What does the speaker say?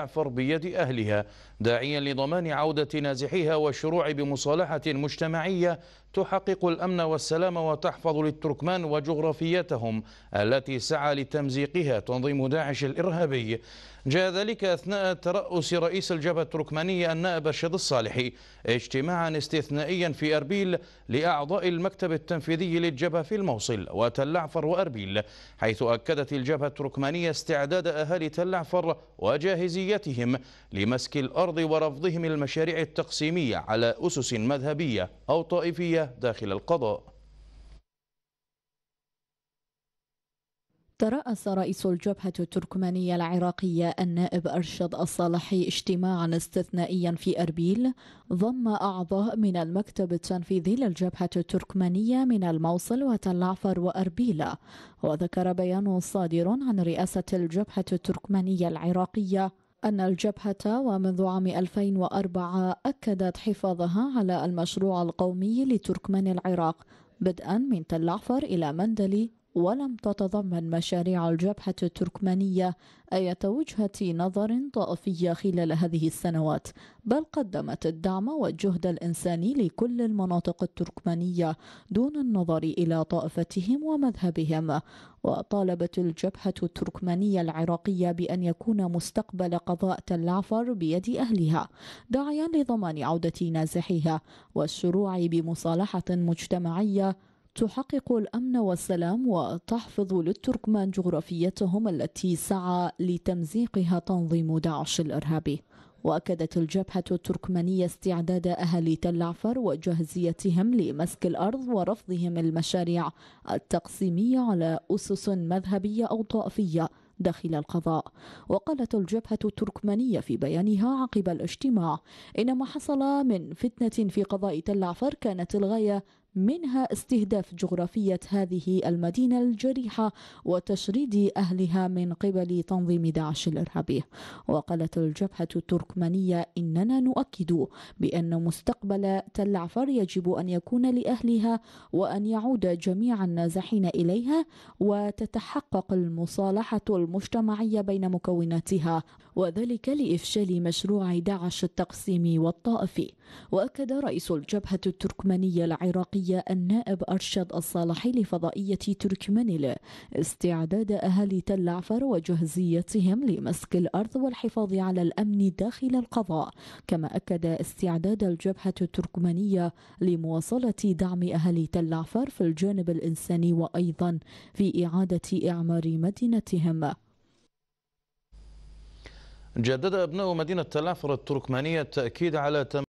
جعفر بيد أهلها داعيا لضمان عودة نازحيها والشروع بمصالحة مجتمعية تحقق الأمن والسلام وتحفظ للتركمان وجغرافيتهم التي سعى لتمزيقها تنظيم داعش الإرهابي جاء ذلك أثناء ترأس رئيس الجبهة التركمانية النائب الشيد الصالحي اجتماعا استثنائيا في أربيل لأعضاء المكتب التنفيذي للجبهة في الموصل وتلعفر وأربيل حيث أكدت الجبهة التركمانية استعداد أهالي تلعفر وجاهزيتهم لمسك الأرض ورفضهم المشاريع التقسيمية على أسس مذهبية أو طائفية داخل القضاء ترأس رئيس الجبهة التركمانية العراقية النائب أرشد الصالحي اجتماعا استثنائيا في أربيل ضم أعضاء من المكتب التنفيذي للجبهة التركمانية من الموصل وتلعفر وأربيل وذكر بيان صادر عن رئاسة الجبهة التركمانية العراقية أن الجبهة ومنذ عام 2004 أكدت حفاظها على المشروع القومي لتركمان العراق بدءا من تلعفر إلى مندلي ولم تتضمن مشاريع الجبهة التركمانية أية وجهة نظر طائفية خلال هذه السنوات بل قدمت الدعم والجهد الإنساني لكل المناطق التركمانية دون النظر إلى طائفتهم ومذهبهم وطالبت الجبهة التركمانية العراقية بأن يكون مستقبل قضاء تلعفر بيد أهلها داعيا لضمان عودة نازحيها والشروع بمصالحة مجتمعية تحقق الأمن والسلام وتحفظ للتركمان جغرافيتهم التي سعى لتمزيقها تنظيم داعش الإرهابي وأكدت الجبهة التركمانية استعداد أهالي تل عفر وجاهزيتهم لمسك الأرض ورفضهم المشاريع التقسيمية على أسس مذهبية أو طائفية داخل القضاء وقالت الجبهة التركمانية في بيانها عقب الاجتماع إن ما حصل من فتنة في قضاء تل عفر كانت الغاية منها استهداف جغرافية هذه المدينة الجريحة وتشريد أهلها من قبل تنظيم داعش الإرهابي وقالت الجبهة التركمانية إننا نؤكد بأن مستقبل تل عفر يجب أن يكون لأهلها وأن يعود جميع النازحين إليها وتتحقق المصالحة المجتمعية بين مكوناتها وذلك لإفشال مشروع داعش التقسيم والطائفي وأكد رئيس الجبهة التركمانية العراقية النائب أرشد الصالحي لفضائية تركمانيل استعداد أهالي تل عفر وجهزيتهم لمسك الأرض والحفاظ على الأمن داخل القضاء كما أكد استعداد الجبهة التركمانية لمواصلة دعم أهالي تل عفر في الجانب الإنساني وأيضا في إعادة إعمار مدينتهم جدد أبناء مدينة تلعفر التركمانية التأكيد على تم